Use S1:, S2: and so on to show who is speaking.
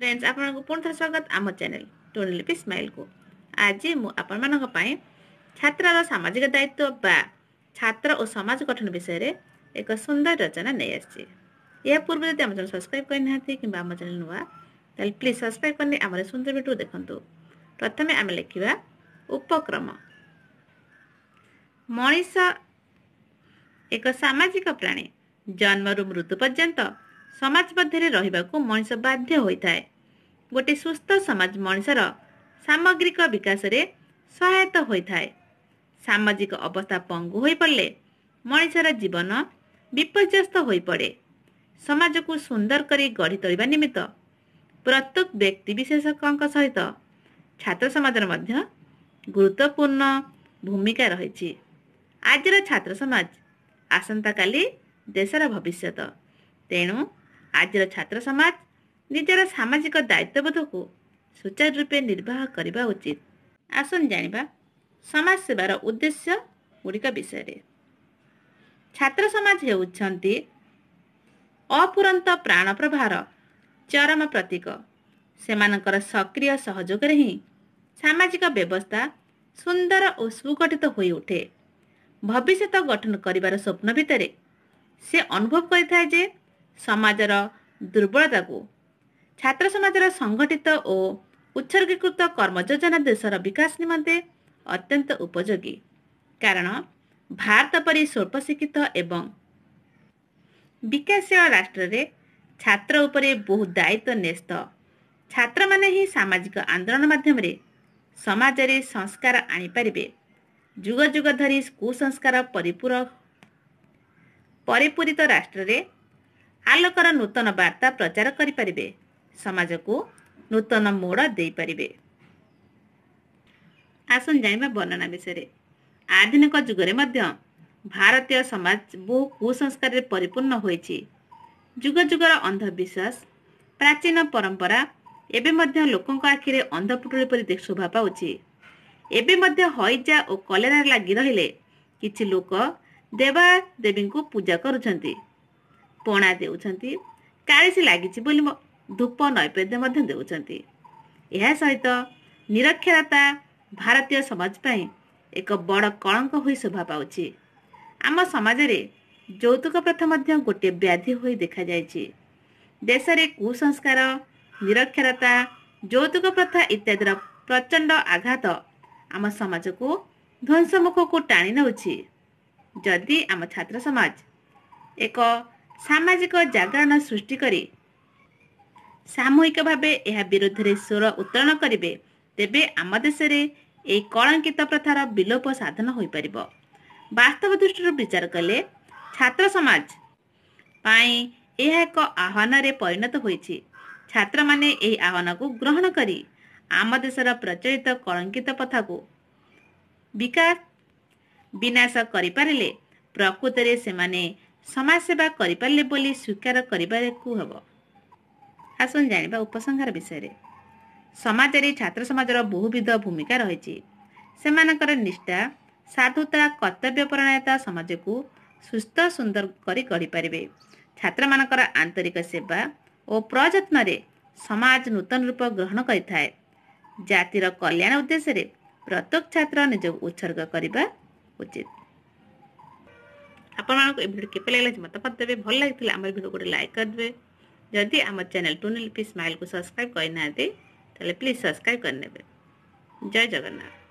S1: friends ଆପଣଙ୍କୁ ପୁଣିଥରେ ସ୍ୱାଗତ ଆମ ଚ୍ୟାନେଲ୍ ଟୁଣିଲିପି ସ୍ମାଇଲ୍କୁ ଆଜି ମୁଁ ଆପଣମାନଙ୍କ ପାଇଁ ଛାତ୍ରର ସାମାଜିକ ଦାୟିତ୍ୱ ବା ଛାତ୍ର ଓ ସମାଜ ଗଠନ ବିଷୟରେ ଏକ ସୁନ୍ଦର ରଚନା ନେଇ ଆସିଛି ଏହା ପୂର୍ବରୁ ଯଦି ଆମ ଚ୍ୟାନେଲ୍ ସବସ୍କ୍ରାଇବ୍ କରିନାହାନ୍ତି କିମ୍ବା ଆମ ଚ୍ୟାନେଲ୍ ନୂଆ ତାହେଲେ ପ୍ଲିଜ୍ ସବସ୍କ୍ରାଇବ୍ କରି ଆମର ସୁନ୍ଦର ଭିଡ଼ିଓ ଦେଖନ୍ତୁ ପ୍ରଥମେ ଆମେ ଲେଖିବା ଉପକ୍ରମ ମଣିଷ ଏକ ସାମାଜିକ ପ୍ରାଣୀ ଜନ୍ମରୁ ମୃତ୍ୟୁ ପର୍ଯ୍ୟନ୍ତ ସମାଜ ମଧ୍ୟରେ ରହିବାକୁ ମଣିଷ ବାଧ୍ୟ ହୋଇଥାଏ ଗୋଟିଏ ସୁସ୍ଥ ସମାଜ ମଣିଷର ସାମଗ୍ରିକ ବିକାଶରେ ସହାୟତା ହୋଇଥାଏ ସାମାଜିକ ଅବସ୍ଥା ପଙ୍ଗୁ ହୋଇପଡ଼ିଲେ ମଣିଷର ଜୀବନ ବିପର୍ଯ୍ୟସ୍ତ ହୋଇପଡ଼େ ସମାଜକୁ ସୁନ୍ଦର କରି ଗଢ଼ି ତୋଳିବା ନିମିତ୍ତ ପ୍ରତ୍ୟେକ ବ୍ୟକ୍ତିବିଶେଷଙ୍କ ସହିତ ଛାତ୍ର ସମାଜର ମଧ୍ୟ ଗୁରୁତ୍ୱପୂର୍ଣ୍ଣ ଭୂମିକା ରହିଛି ଆଜିର ଛାତ୍ର ସମାଜ ଆସନ୍ତାକାଲି ଦେଶର ଭବିଷ୍ୟତ ତେଣୁ ଆଜିର ଛାତ୍ର ସମାଜ ନିଜର ସାମାଜିକ ଦାୟିତ୍ୱବୋଧକୁ ସୁଚାରୁ ରୂପେ ନିର୍ବାହ କରିବା ଉଚିତ ଆସନ୍ତୁ ଜାଣିବା ସମାଜସେବାର ଉଦ୍ଦେଶ୍ୟ ଗୁଡ଼ିକ ବିଷୟରେ ଛାତ୍ର ସମାଜ ହେଉଛନ୍ତି ଅପୁରନ୍ତ ପ୍ରାଣ ପ୍ରଭାର ଚରମ ପ୍ରତୀକ ସେମାନଙ୍କର ସକ୍ରିୟ ସହଯୋଗରେ ହିଁ ସାମାଜିକ ବ୍ୟବସ୍ଥା ସୁନ୍ଦର ଓ ସୁଗଠିତ ହୋଇ ଉଠେ ଭବିଷ୍ୟତ ଗଠନ କରିବାର ସ୍ୱପ୍ନ ଭିତରେ ସେ ଅନୁଭବ କରିଥାଏ ଯେ ସମାଜର ଦୁର୍ବଳତାକୁ ଛାତ୍ର ସମାଜର ସଂଗଠିତ ଓ ଉତ୍ସର୍ଗୀକୃତ କର୍ମ ଯୋଜନା ଦେଶର ବିକାଶ ନିମନ୍ତେ ଅତ୍ୟନ୍ତ ଉପଯୋଗୀ କାରଣ ଭାରତ ପରି ସ୍ୱଳ୍ପ ଶିକ୍ଷିତ ଏବଂ ବିକାଶଶୀଳ ରାଷ୍ଟ୍ରରେ ଛାତ୍ର ଉପରେ ବହୁ ଦାୟିତ୍ୱ ନ୍ୟସ୍ତ ଛାତ୍ରମାନେ ହିଁ ସାମାଜିକ ଆନ୍ଦୋଳନ ମାଧ୍ୟମରେ ସମାଜରେ ସଂସ୍କାର ଆଣିପାରିବେ ଯୁଗ ଯୁଗ ଧରି କୁସଂସ୍କାର ପରିପୂର ପରିପୂରିତ ରାଷ୍ଟ୍ରରେ ଆଲୋକର ନୂତନ ବାର୍ତ୍ତା ପ୍ରଚାର କରିପାରିବେ ସମାଜକୁ ନୂତନ ମୋଡ଼ ଦେଇପାରିବେ ଆସନ୍ତୁ ଜାଣିବା ବର୍ଣ୍ଣନା ବିଷୟରେ ଆଧୁନିକ ଯୁଗରେ ମଧ୍ୟ ଭାରତୀୟ ସମାଜ ବହୁ କୁସଂସ୍କାରରେ ପରିପୂର୍ଣ୍ଣ ହୋଇଛି ଯୁଗ ଯୁଗର ଅନ୍ଧବିଶ୍ୱାସ ପ୍ରାଚୀନ ପରମ୍ପରା ଏବେ ମଧ୍ୟ ଲୋକଙ୍କ ଆଖିରେ ଅନ୍ଧପୁଟୁଳି ପରି ଶୋଭା ପାଉଛି ଏବେ ମଧ୍ୟ ହଇଜା ଓ କଲେରାରେ ଲାଗି ରହିଲେ କିଛି ଲୋକ ଦେବାଦେବୀଙ୍କୁ ପୂଜା କରୁଛନ୍ତି ପଣା ଦେଉଛନ୍ତି କାଳିସି ଲାଗିଛି ବୋଲି ଧୂପ ନୈବେଦ୍ୟ ମଧ୍ୟ ଦେଉଛନ୍ତି ଏହା ସହିତ ନିରକ୍ଷରତା ଭାରତୀୟ ସମାଜ ପାଇଁ ଏକ ବଡ଼ କଳଙ୍କ ହୋଇ ଶୋଭା ପାଉଛି ଆମ ସମାଜରେ ଯୌତୁକ ପ୍ରଥା ମଧ୍ୟ ଗୋଟିଏ ବ୍ୟାଧି ହୋଇ ଦେଖାଯାଇଛି ଦେଶରେ କୁସଂସ୍କାର ନିରକ୍ଷରତା ଯୌତୁକ ପ୍ରଥା ଇତ୍ୟାଦିର ପ୍ରଚଣ୍ଡ ଆଘାତ ଆମ ସମାଜକୁ ଧ୍ୱଂସମୁଖକୁ ଟାଣି ନେଉଛି ଯଦି ଆମ ଛାତ୍ର ସମାଜ ଏକ ସାମାଜିକ ଜାଗରଣ ସୃଷ୍ଟି କରି ସାମୂହିକ ଭାବେ ଏହା ବିରୁଦ୍ଧରେ ସ୍ୱର ଉତ୍ତୋଳନ କରିବେ ତେବେ ଆମ ଦେଶରେ ଏହି କଳଙ୍କିତ ପ୍ରଥାର ବିଲୋପ ସାଧନ ହୋଇପାରିବ ବାସ୍ତବ ଦୃଷ୍ଟିରୁ ବିଚାର କଲେ ଛାତ୍ର ସମାଜ ପାଇଁ ଏହା ଏକ ଆହ୍ୱାନରେ ପରିଣତ ହୋଇଛି ଛାତ୍ରମାନେ ଏହି ଆହ୍ୱାନକୁ ଗ୍ରହଣ କରି ଆମ ଦେଶର ପ୍ରଚଳିତ କଳଙ୍କିତ ପ୍ରଥାକୁ ବିକାଶ ବିନାଶ କରିପାରିଲେ ପ୍ରକୃତରେ ସେମାନେ ସମାଜସେବା କରିପାରିଲେ ବୋଲି ସ୍ୱୀକାର କରିବାକୁ ହେବ ଆସନ୍ତୁ ଜାଣିବା ଉପସଂହାର ବିଷୟରେ ସମାଜରେ ଛାତ୍ର ସମାଜର ବହୁବିଧ ଭୂମିକା ରହିଛି ସେମାନଙ୍କର ନିଷ୍ଠା ସାଧୁତା କର୍ତ୍ତବ୍ୟପରାୟତା ସମାଜକୁ ସୁସ୍ଥ ସୁନ୍ଦର କରି ଗଢ଼ିପାରିବେ ଛାତ୍ରମାନଙ୍କର ଆନ୍ତରିକ ସେବା ଓ ପ୍ରଯତ୍ନରେ ସମାଜ ନୂତନ ରୂପ ଗ୍ରହଣ କରିଥାଏ ଜାତିର କଲ୍ୟାଣ ଉଦ୍ଦେଶ୍ୟରେ ପ୍ରତ୍ୟେକ ଛାତ୍ର ନିଜକୁ ଉତ୍ସର୍ଗ କରିବା ଉଚିତ ଆପଣମାନଙ୍କୁ ଏ ଭିଡ଼ିଓ କିପରି ଲାଗିଲା ମତାମତ ଦେବେ ଭଲ ଲାଗିଥିଲେ ଆମର ଭିଡ଼ିଓ ଗୋଟେ ଲାଇକ୍ କରିଦେବେ ଯଦି ଆମ ଚ୍ୟାନେଲ୍ ଟୁନିଲିପି ସ୍ମାଇଲ୍କୁ ସବସ୍କ୍ରାଇବ୍ କରିନାହାନ୍ତି ତାହେଲେ ପ୍ଲିଜ୍ ସବସ୍କ୍ରାଇବ୍ କରିନେବେ ଜୟ ଜଗନ୍ନାଥ